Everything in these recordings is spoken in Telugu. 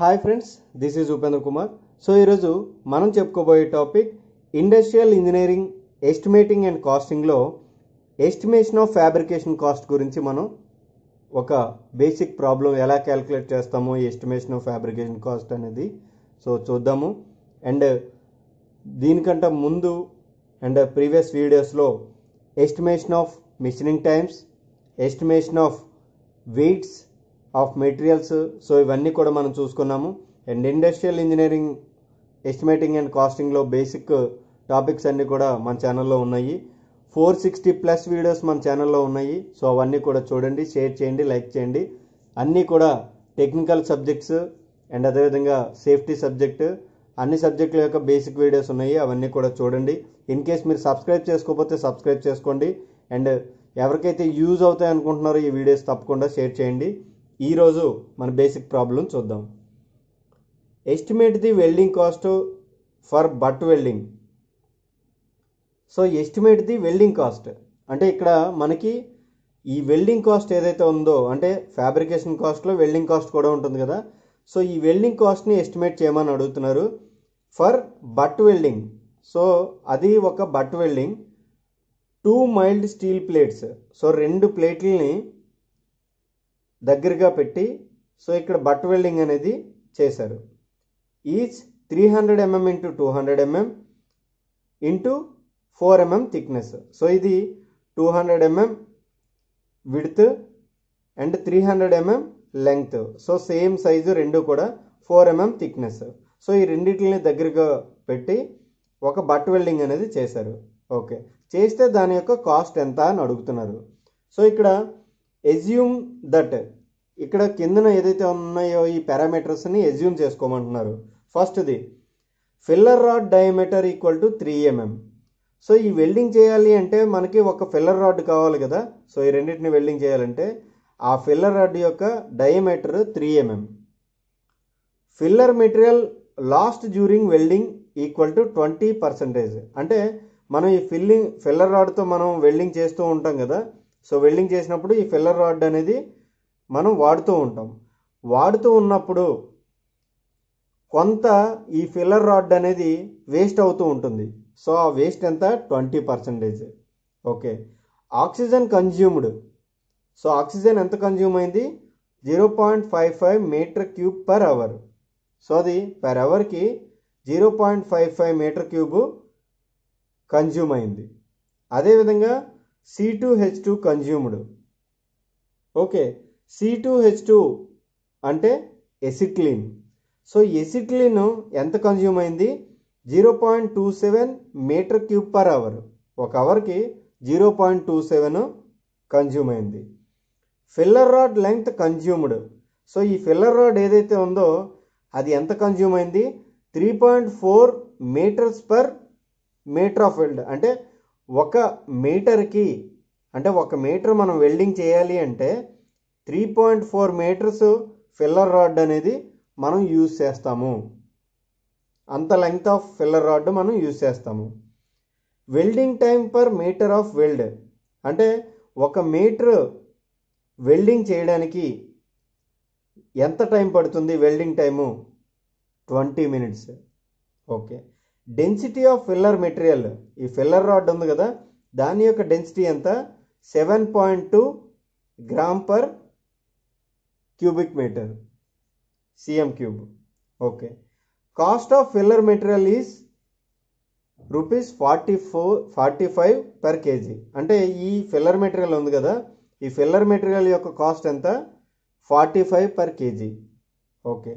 hi friends this is Upendra Kumar so ఈరోజు మనం చెప్పుకోబోయే topic industrial engineering estimating and కాస్టింగ్లో ఎస్టిమేషన్ ఆఫ్ ఫ్యాబ్రికేషన్ కాస్ట్ గురించి మనం ఒక బేసిక్ ప్రాబ్లం ఎలా క్యాలిక్యులేట్ చేస్తాము ఎస్టిమేషన్ ఆఫ్ ఫ్యాబ్రికేషన్ కాస్ట్ అనేది సో చూద్దాము అండ్ దీనికంటే ముందు అండ్ ప్రీవియస్ వీడియోస్లో estimation of machining times estimation of weights of materials so ఇవన్నీ కూడా మనం చూసుకున్నాము and industrial engineering estimating and కాస్టింగ్లో బేసిక్ టాపిక్స్ అన్నీ కూడా మన ఛానల్లో ఉన్నాయి ఫోర్ సిక్స్టీ ప్లస్ వీడియోస్ మన ఛానల్లో ఉన్నాయి సో అవన్నీ కూడా చూడండి షేర్ చేయండి లైక్ చేయండి అన్నీ కూడా టెక్నికల్ సబ్జెక్ట్స్ అండ్ అదేవిధంగా సేఫ్టీ సబ్జెక్ట్ అన్ని సబ్జెక్టుల యొక్క బేసిక్ వీడియోస్ ఉన్నాయి అవన్నీ కూడా చూడండి ఇన్ కేస్ మీరు సబ్స్క్రైబ్ చేసుకోకపోతే సబ్స్క్రైబ్ చేసుకోండి అండ్ ఎవరికైతే యూజ్ అవుతాయి అనుకుంటున్నారో ఈ వీడియోస్ తప్పకుండా షేర్ చేయండి ఈరోజు మన బేసిక్ ప్రాబ్లం చూద్దాం estimate the welding cost for butt welding so estimate the welding cost అంటే ఇక్కడ మనకి ఈ వెల్డింగ్ కాస్ట్ ఏదైతే ఉందో అంటే ఫ్యాబ్రికేషన్ కాస్ట్లో వెల్డింగ్ కాస్ట్ కూడా ఉంటుంది కదా సో ఈ వెల్డింగ్ కాస్ట్ని ఎస్టిమేట్ చేయమని అడుగుతున్నారు ఫర్ బట్ వెల్డింగ్ సో అది ఒక butt welding two mild steel plates so రెండు ప్లేట్లని దగ్గరగా పెట్టి సో ఇక్కడ బట్ వెల్డింగ్ అనేది చేశారు each three hundred mm into two hundred mm into four mm thickness so ఇది two hundred mm width and three hundred mm length so same size రెండు కూడా ఫోర్ ఎంఎం థిక్నెస్ సో ఈ రెండింటిని దగ్గరగా పెట్టి ఒక బట్ వెల్డింగ్ అనేది చేశారు ఓకే చేస్తే దాని యొక్క కాస్ట్ ఎంత అని అడుగుతున్నారు సో ఇక్కడ ఎజ్యూమ్ దట్ ఇక్కడ కిందన ఏదైతే ఉన్నాయో ఈ పారామీటర్స్ని ఎజ్యూమ్ చేసుకోమంటున్నారు ఫస్ట్ది filler rod diameter equal to three mm so ఈ వెల్డింగ్ చేయాలి అంటే మనకి ఒక ఫిల్లర్ రాడ్ కావాలి కదా సో ఈ రెండింటిని వెల్డింగ్ చేయాలంటే ఆ ఫిల్లర్ రాడ్ యొక్క diameter three mm filler material lost during welding equal to twenty percentage అంటే మనం ఈ ఫిల్లింగ్ ఫిల్లర్ రాడ్తో మనం వెల్డింగ్ చేస్తూ ఉంటాం కదా సో వెల్డింగ్ చేసినప్పుడు ఈ ఫిల్లర్ రాడ్ అనేది మనం వాడుతూ ఉంటాం వాడుతూ ఉన్నప్పుడు కొంత ఈ ఫిల్లర్ రాడ్ అనేది వేస్ట్ అవుతూ ఉంటుంది సో ఆ వేస్ట్ ఎంత twenty percentage okay oxygen consumed so oxygen ఎంత కన్జ్యూమ్ అయింది zero point five five metre cube per hour so అది పర్ అవర్కి zero point five five metre cube consume అయింది అదేవిధంగా C two H two consumed okay C two H two అంటే ఎసిక్లిన్ సో ఎసిక్లిన్ ఎంత కన్జ్యూమ్ అయింది zero point two seven metre cube per hour ఒక అవర్కి zero point two seven consume అయింది filler rod length consumed so ఈ ఫిల్లర్ రాడ్ ఏదైతే ఉందో అది ఎంత కన్జ్యూమ్ అయింది three point four metres per metre of weld అంటే ఒక మీటర్కి అంటే ఒక మీటర్ మనం వెల్డింగ్ చేయాలి అంటే three point four metres filler rod అనేది మనం యూజ్ చేస్తాము అంత లెంగ్త్ ఆఫ్ ఫిల్లర్ రాడ్ మనం యూజ్ చేస్తాము welding time per metre of weld అంటే ఒక మీటర్ వెల్డింగ్ చేయడానికి ఎంత టైం పడుతుంది welding time twenty minutes okay density of filler material ఈ ఫిల్లర్ రాడ్ ఉంది కదా దాని యొక్క డెన్సిటీ ఎంత seven point two gram per cubic metre cm cube okay cost of filler material is rupees forty four forty five per kg అంటే ఈ ఫిల్లర్ మెటీరియల్ ఉంది కదా ఈ ఫిల్లర్ మెటీరియల్ యొక్క కాస్ట్ ఎంత forty five per kg okay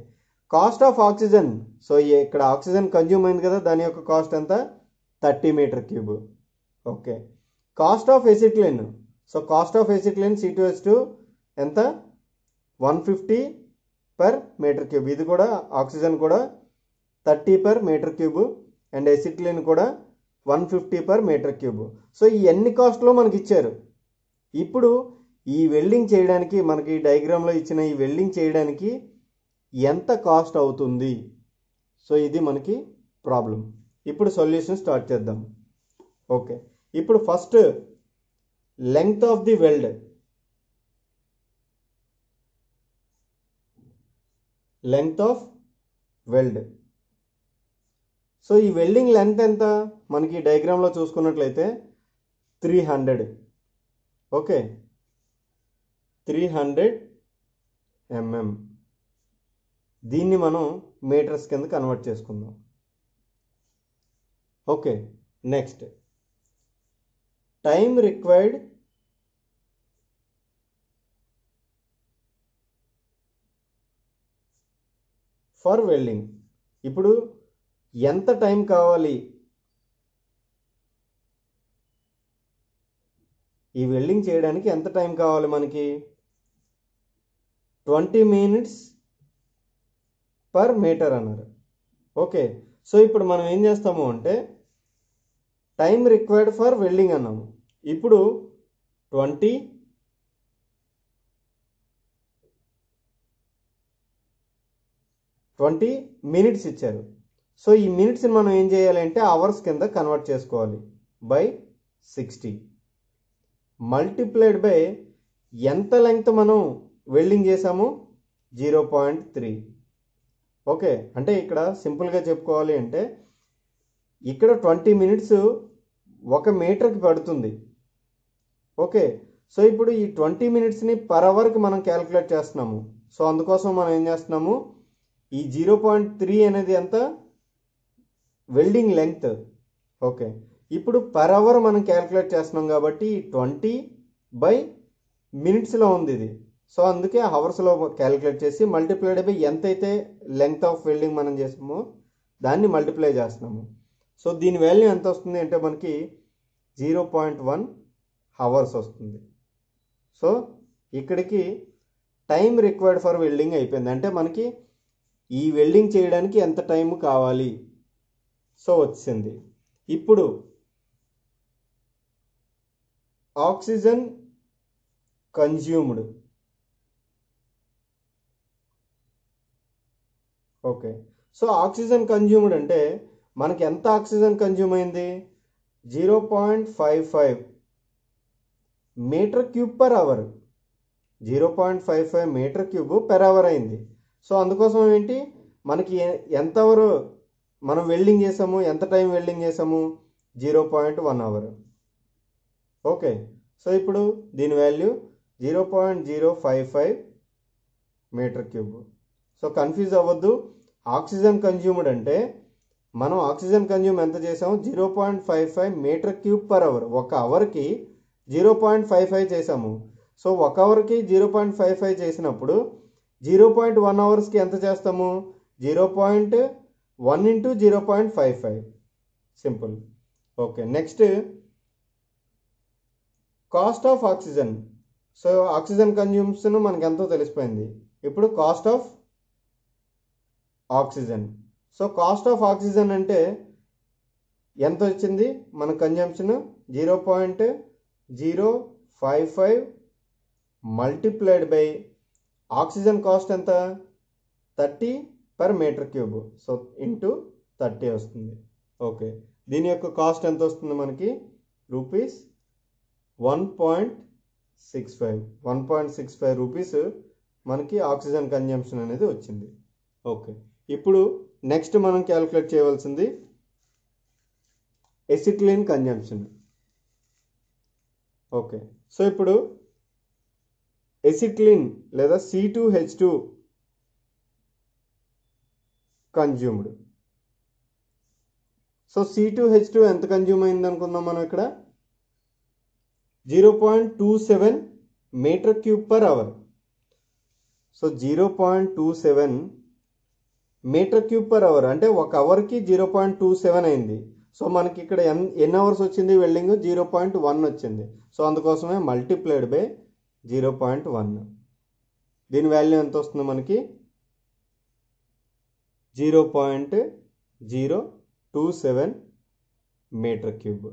cost of oxygen so ఇక్కడ ఆక్సిజన్ కన్జ్యూమ్ అయింది కదా దాని యొక్క కాస్ట్ ఎంత thirty metre cube okay cost of acetylene so cost of acetylene city two ఎంత one fifty per metre cube ఇది కూడా ఆక్సిజన్ కూడా thirty per metre cube and acetylene కూడా one fifty per metre cube so ఈ అన్ని కాస్ట్లో మనకి ఇచ్చారు ఇప్పుడు ఈ వెల్డింగ్ చేయడానికి మనకి డయాగ్రామ్లో ఇచ్చిన ఈ వెల్డింగ్ చేయడానికి ఎంత కాస్ట్ అవుతుంది సో ఇది మనకి ప్రాబ్లం ఇప్పుడు సొల్యూషన్ స్టార్ట్ చేద్దాం ఓకే ఇప్పుడు first length of the weld length of weld so ఈ వెల్డింగ్ లెంత్ ఎంత మనకి డయాగ్రామ్లో చూసుకున్నట్లయితే three hundred okay three hundred mm దీన్ని మనం మీటర్స్ కింద కన్వర్ట్ చేసుకుందాం okay next time required for welding ఇప్పుడు ఎంత టైం కావాలి ఈ వెల్డింగ్ చేయడానికి ఎంత టైం కావాలి మనకి ట్వంటీ మినిట్స్ పర్ మీటర్ అన్నారు ఓకే సో ఇప్పుడు మనం ఏం చేస్తాము అంటే టైం రిక్వైర్డ్ ఫర్ వెల్డింగ్ అన్నాము ఇప్పుడు ట్వంటీ ట్వంటీ మినిట్స్ ఇచ్చారు సో ఈ మినిట్స్ని మనం ఏం చేయాలి అంటే అవర్స్ కింద కన్వర్ట్ చేసుకోవాలి బై సిక్స్టీ మల్టిప్లైడ్ బై ఎంత లెంగ్త్ మనం వెల్డింగ్ చేసాము జీరో పాయింట్ త్రీ ఓకే అంటే ఇక్కడ సింపుల్గా చెప్పుకోవాలి అంటే ఇక్కడ ట్వంటీ మినిట్స్ ఒక మీటర్కి పడుతుంది ఓకే సో ఇప్పుడు ఈ ట్వంటీ మినిట్స్ని పర్ అవర్కి మనం క్యాలిక్యులేట్ చేస్తున్నాము సో అందుకోసం మనం ఏం చేస్తున్నాము ఈ జీరో పాయింట్ త్రీ అనేది ఎంత వెల్డింగ్ లెంగ్త్ ఓకే ఇప్పుడు పర్ అవర్ మనం క్యాల్కులేట్ చేస్తున్నాం కాబట్టి ట్వంటీ బై మినిట్స్లో ఉంది ఇది సో అందుకే హవర్స్లో క్యాలిక్యులేట్ చేసి మల్టిప్లైడ్ బై ఎంత అయితే లెంగ్త్ ఆఫ్ వెల్డింగ్ మనం చేసామో దాన్ని మల్టిప్లై చేస్తున్నాము సో దీని వాల్యూ ఎంత వస్తుంది అంటే మనకి జీరో పాయింట్ వన్ హవర్స్ వస్తుంది సో ఇక్కడికి టైం రిక్వైర్డ్ ఫర్ వెల్డింగ్ అయిపోయింది అంటే మనకి ఈ వెల్డింగ్ చేయడానికి ఎంత టైం కావాలి సో వచ్చింది ఇప్పుడు oxygen consumed okay so oxygen consumed అంటే మనకి ఎంత ఆక్సిజన్ కన్జ్యూమ్ అయింది zero point five five metre cube per hour zero point five five metre cube per hour అయింది సో అందుకోసం ఏంటి మనకి ఎంతవరు మనం వెల్డింగ్ చేసాము ఎంత టైం వెల్డింగ్ చేసాము zero point one hour okay so ఇప్పుడు దీని value zero point zero five five metre cube so confuse అవ్వద్దు ఆక్సిజన్ కన్జ్యూమ్డ్ అంటే మనం ఆక్సిజన్ కన్జ్యూమ్ ఎంత చేసాము zero point five five metre cube per hour ఒక అవర్కి జీరో పాయింట్ ఫైవ్ ఫైవ్ చేసాము సో ఒక అవర్కి జీరో పాయింట్ ఫైవ్ ఫైవ్ చేసినప్పుడు జీరో పాయింట్ వన్ అవర్స్కి ఎంత చేస్తాము zero point one into zero point five five simple okay next cost of oxygen so oxygen consumption మనకు ఎంతో తెలిసిపోయింది ఇప్పుడు cost of oxygen so cost of oxygen అంటే ఎంత వచ్చింది మన consumption zero point zero five five multiplied by oxygen cost ఎంత thirty per metre cube so into thirty వస్తుంది ఓకే దీని యొక్క కాస్ట్ ఎంత వస్తుంది మనకి rupees one point six five one point six five rupees మనకి ఆక్సిజన్ కన్జంప్షన్ అనేది వచ్చింది ఓకే ఇప్పుడు నెక్స్ట్ మనం క్యాలిక్యులేట్ చేయవలసింది ఎసిక్లిన్ కన్జంప్షన్ ఓకే సో ఇప్పుడు ఎసిక్లిన్ లేదా C two H two consumed so C two H two ఎంత కన్జ్యూమ్ అయింది అనుకుందాం మనం ఇక్కడ zero point two seven metre cube per hour so zero point two seven metre cube per hour అంటే ఒక అవర్కి జీరో పాయింట్ టూ సెవెన్ అయింది సో మనకి ఇక్కడ ఎన్ ఎన్ని అవర్స్ వచ్చింది వెల్డింగ్ జీరో పాయింట్ వన్ వచ్చింది సో అందుకోసమే multiplied by zero point one దీని వాల్యూ ఎంత వస్తుంది మనకి zero point zero two seven metre cube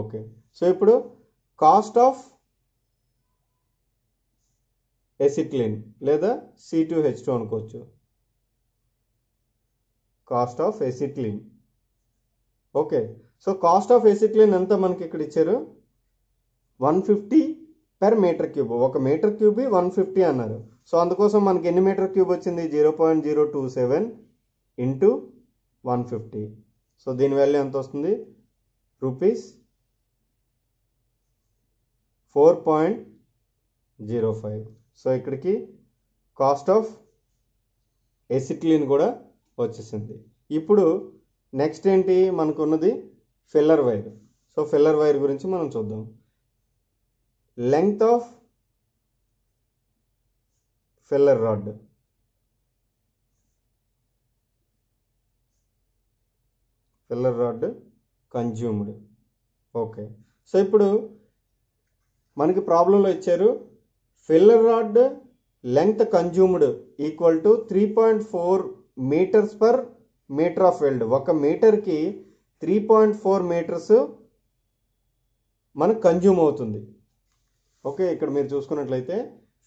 okay so ఇప్పుడు కాస్ట్ ఆఫ్ ఎసిక్లిన్ లేదా సి టూ హెచ్ టూ అనుకోవచ్చు cost of acetylene okay so cost of acetylene ఎంత మనకి ఇక్కడ ఇచ్చారు one fifty per metre cube ఒక మీటర్ క్యూబ్ వన్ ఫిఫ్టీ అన్నారు సో అందుకోసం మనకి ఎన్ని మీటర్ క్యూబ్ వచ్చింది zero point zero two seven into one fifty so దీని వాల్యూ ఎంత వస్తుంది rupees four point zero five so ఇక్కడికి కాస్ట్ ఆఫ్ ఎసిక్లిన్ కూడా వచ్చేసింది ఇప్పుడు నెక్స్ట్ ఏంటి మనకున్నది filler wire so filler wire గురించి మనం చూద్దాం length of filler rod filler rod consumed okay so ఇప్పుడు మనకి ప్రాబ్లంలో ఇచ్చారు filler rod length consumed equal to three point four metres per metre of weld ఒక మీటర్కి త్రీ పాయింట్ ఫోర్ మీటర్స్ మనకు కన్జ్యూమ్ అవుతుంది ఓకే ఇక్కడ మీరు చూసుకున్నట్లయితే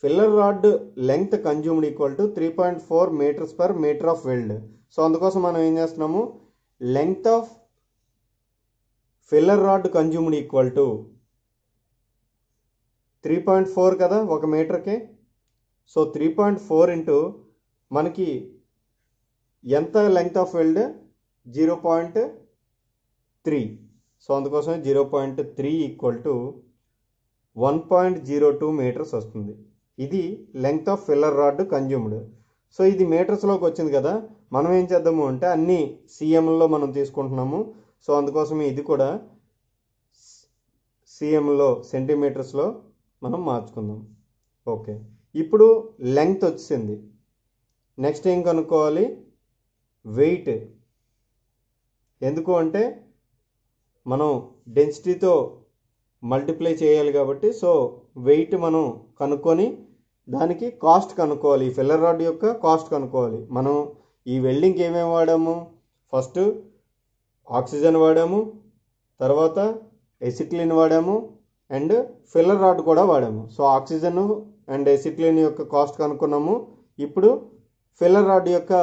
filler rod length consumed equal to three point four metres per metre of weld so అందుకోసం మనం ఏం చేస్తున్నాము length of filler rod consumed equal to three point four కదా ఒక మీటర్కి so three point four into మనకి ఎంత length of weld zero point three so అందుకోసం zero point three equal to one point zero two metres వస్తుంది ఇది length of filler rod consumed so ఇది మీటర్స్లోకి వచ్చింది కదా మనం ఏం చేద్దాము అంటే అన్ని సీఎంలో మనం తీసుకుంటున్నాము సో అందుకోసం ఇది కూడా సీఎంలో సెంటీమీటర్స్లో మనం మార్చుకుందాం ఓకే ఇప్పుడు లెంగ్త్ వచ్చింది నెక్స్ట్ ఏం కనుక్కోవాలి వెయిట్ ఎందుకు అంటే మనం డెన్సిటీతో మల్టిప్లై చేయాలి కాబట్టి సో వెయిట్ మనం కనుక్కొని దానికి కాస్ట్ కనుక్కోవాలి ఈ ఫిల్లర్ రాడ్ యొక్క కాస్ట్ కనుక్కోవాలి మనం ఈ వెల్డింగ్కి ఏమేమి వాడాము ఫస్ట్ ఆక్సిజన్ వాడాము తర్వాత ఎసిక్లిన్ వాడాము అండ్ ఫిల్లర్ రాడ్ కూడా వాడాము సో ఆక్సిజన్ అండ్ ఎసిక్లిన్ యొక్క కాస్ట్ కనుక్కున్నాము ఇప్పుడు ఫిల్లర్ రాడ్ యొక్క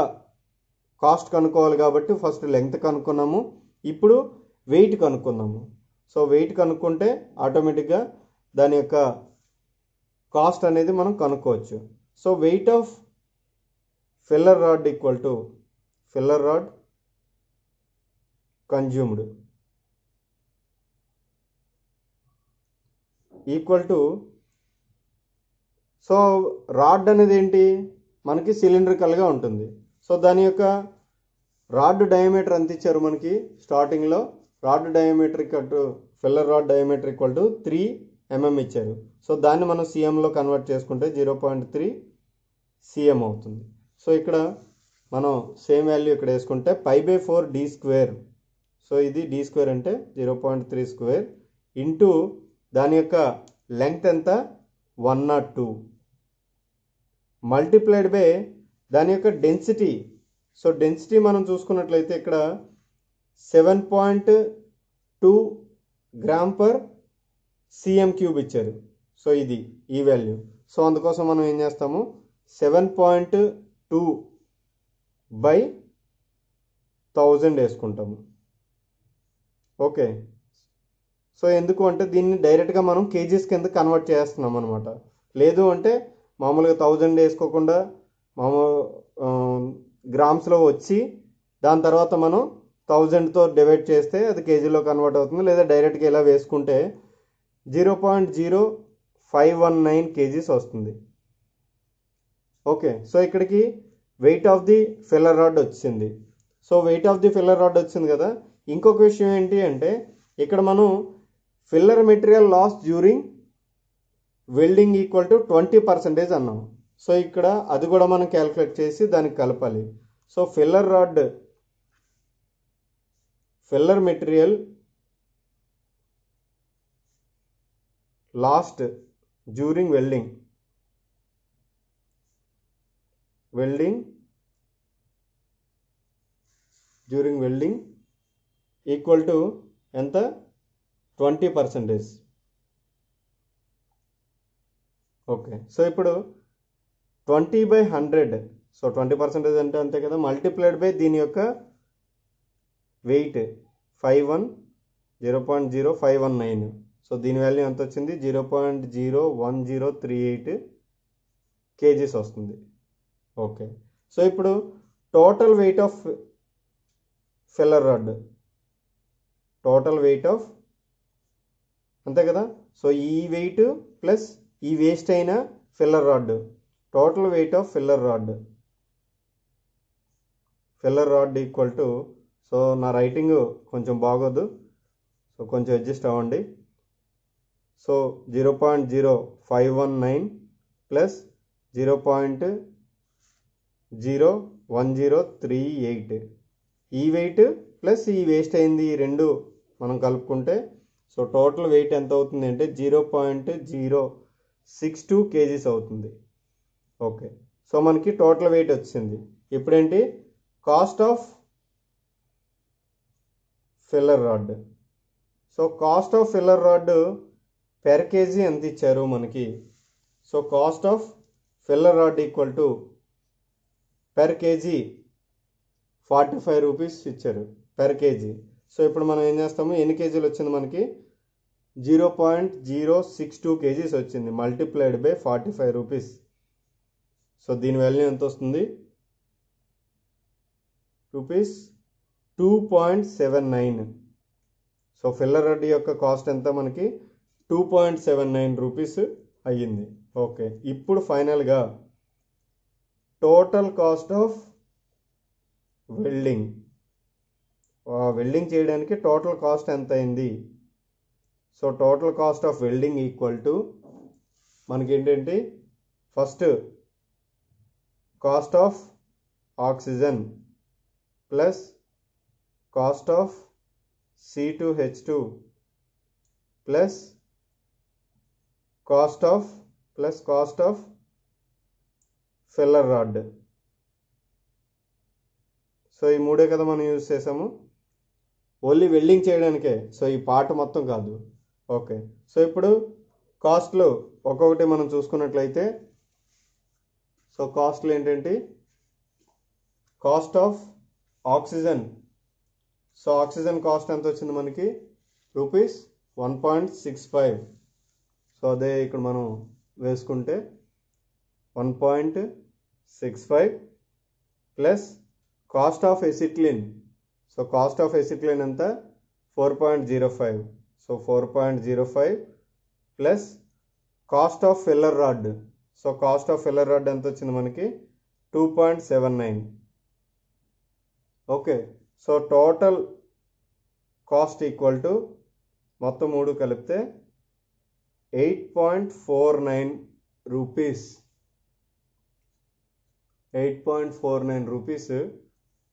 కాస్ట్ కనుక్కోవాలి కాబట్టి ఫస్ట్ లెంగ్త్ కనుక్కున్నాము ఇప్పుడు వెయిట్ కనుక్కున్నాము సో వెయిట్ కనుక్కుంటే ఆటోమేటిక్గా దాని యొక్క కాస్ట్ అనేది మనం కనుక్కోవచ్చు so weight of filler rod equal to filler rod consumed equal to so rod అనేది ఏంటి మనకి సిలిండ్రికల్గా ఉంటుంది సో దాని యొక్క రాడ్ డయామీటర్ అంత ఇచ్చారు మనకి స్టార్టింగ్లో రాడ్ డయామీటర్ అటు filler rod diameter equal to three mm ఇచ్చారు సో దాన్ని మనం సీఎంలో కన్వర్ట్ చేసుకుంటే జీరో పాయింట్ త్రీ సీఎం అవుతుంది సో ఇక్కడ మనం సేమ్ వాల్యూ ఇక్కడ వేసుకుంటే pi by four D square so ఇది డీ స్క్వేర్ అంటే zero point three square into దాని యొక్క లెంగ్త్ ఎంత one nought two multiplied by దాని యొక్క డెన్సిటీ సో డెన్సిటీ మనం చూసుకున్నట్లయితే ఇక్కడ seven point two gram per CM cube ఇచ్చారు సో ఇది ఈ వాల్యూ సో అందుకోసం మనం ఏం చేస్తాము seven point two by thousand వేసుకుంటాము ఓకే సో ఎందుకు అంటే దీన్ని డైరెక్ట్గా మనం కేజీస్ కింద కన్వర్ట్ చేస్తున్నాం అనమాట లేదు అంటే మామూలుగా థౌజండ్ వేసుకోకుండా మామూలు గ్రామ్స్లో వచ్చి దాని తర్వాత మనం థౌజండ్తో డివైడ్ చేస్తే అది కేజీలో కన్వర్ట్ అవుతుంది లేదా డైరెక్ట్గా ఇలా వేసుకుంటే zero point zero five one nine kgs వస్తుంది ఓకే సో ఇక్కడికి weight of the filler rod వచ్చింది so weight of the filler rod వచ్చింది కదా ఇంకొక విషయం ఏంటి అంటే ఇక్కడ మనం filler material loss during welding equal to twenty percentage అన్నాం సో ఇక్కడ అది కూడా మనం క్యాలిక్యులేట్ చేసి దానికి కలపాలి so filler rod filler material lost during welding welding during welding equal to ఎంత ట్వంటీ పర్సెంటేజ్ ఓకే సో ఇప్పుడు twenty by hundred so twenty percentage అంటే అంతే కదా మల్టిప్లైడ్ బై దీని యొక్క weight five one zero point zero five one nine so దీని వాల్యూ ఎంత వచ్చింది zero point zero one zero three eight kgs వస్తుంది ఓకే సో ఇప్పుడు total weight of filler rod total weight of అంతే కదా సో ఈ వెయిట్ ప్లస్ ఈ వేస్ట్ అయిన filler rod total weight of filler rod filler rod equal to so నా రైటింగ్ కొంచెం బాగోదు సో కొంచెం అడ్జస్ట్ అవ్వండి so zero point zero five one nine plus zero point zero one zero three eight ఈ వెయిట్ ప్లస్ ఈ వేస్ట్ అయింది ఈ రెండు మనం కలుపుకుంటే సో టోటల్ వెయిట్ ఎంత అవుతుంది అంటే zero point zero six two kgs అవుతుంది ఓకే సో మనకి టోటల్ వెయిట్ వచ్చింది ఇప్పుడేంటి cost of filler rod so cost of filler rod per kg ఎంత ఇచ్చారు మనకి so cost of filler rod equal to per kg forty five rupees ఇచ్చారు పెర్ కేజీ సో ఇప్పుడు మనం ఏం చేస్తాము ఎన్ని కేజీలు వచ్చింది మనకి zero point zero six two kgs వచ్చింది multiplied by forty five rupees so దీని వాల్యూ ఎంత వస్తుంది rupees two point seven nine so filler రెడ్డి యొక్క కాస్ట్ ఎంత మనకి two point seven nine rupees అయ్యింది ఓకే ఇప్పుడు ఫైనల్గా total cost of welding welding చేయడానికి టోటల్ కాస్ట్ ఎంత అయింది so total cost of welding equal to మనకేంటంటే first cost of oxygen plus cost of C two H two plus cost of plus cost of filler rod so ఈ మూడే కదా మనం యూజ్ చేసాము ఓన్లీ వెల్డింగ్ చేయడానికే సో ఈ పాట మొత్తం కాదు ఓకే సో ఇప్పుడు కాస్ట్లు ఒక్కొక్కటి మనం చూసుకున్నట్లయితే సో కాస్ట్లు ఏంటంటే cost of oxygen so oxygen cost ఎంత వచ్చింది మనకి rupees one point six five so అదే ఇక్కడ మనం వేసుకుంటే one point six five plus cost of acetylene so cost of acetylene ఎంత four point zero five so four point zero five plus cost of filler rod so cost of filler rod ఎంత వచ్చింది మనకి two point seven nine okay so total cost equal to మొత్తం మూడు కలిపితే eight point four nine rupees eight point four nine rupees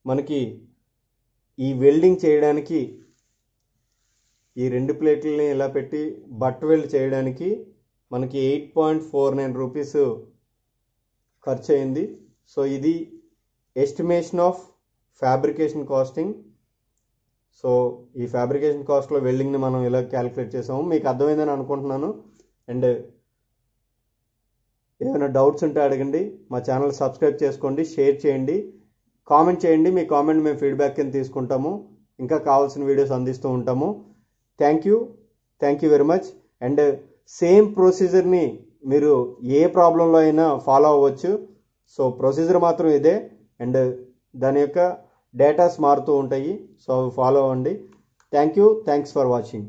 మనకి ఈ వెల్డింగ్ చేయడానికి ఈ రెండు ప్లేట్లని ఇలా పెట్టి బట్ వెల్డ్ చేయడానికి మనకి eight point four nine rupees ఖర్చు అయింది సో ఇది estimation of fabrication costing so ఈ ఫ్యాబ్రికేషన్ కాస్ట్లో వెల్డింగ్ని మనం ఇలా క్యాలిక్యులేట్ చేసాము మీకు అర్థమైందని అనుకుంటున్నాను అండ్ ఏమైనా డౌట్స్ ఉంటే అడగండి మా ఛానల్ సబ్స్క్రైబ్ చేసుకోండి షేర్ చేయండి కామెంట్ చేయండి మీ కామెంట్ మేము ఫీడ్బ్యాక్ కింద తీసుకుంటాము ఇంకా కావాల్సిన వీడియోస్ అందిస్తూ ఉంటాము thank you thank you very much and same ప్రొసీజర్ని మీరు ఏ ప్రాబ్లంలో అయినా ఫాలో అవ్వచ్చు సో ప్రొసీజర్ మాత్రం ఇదే అండ్ దాని యొక్క డేటాస్ మారుతూ ఉంటాయి సో ఫాలో అవ్వండి thank you thanks for watching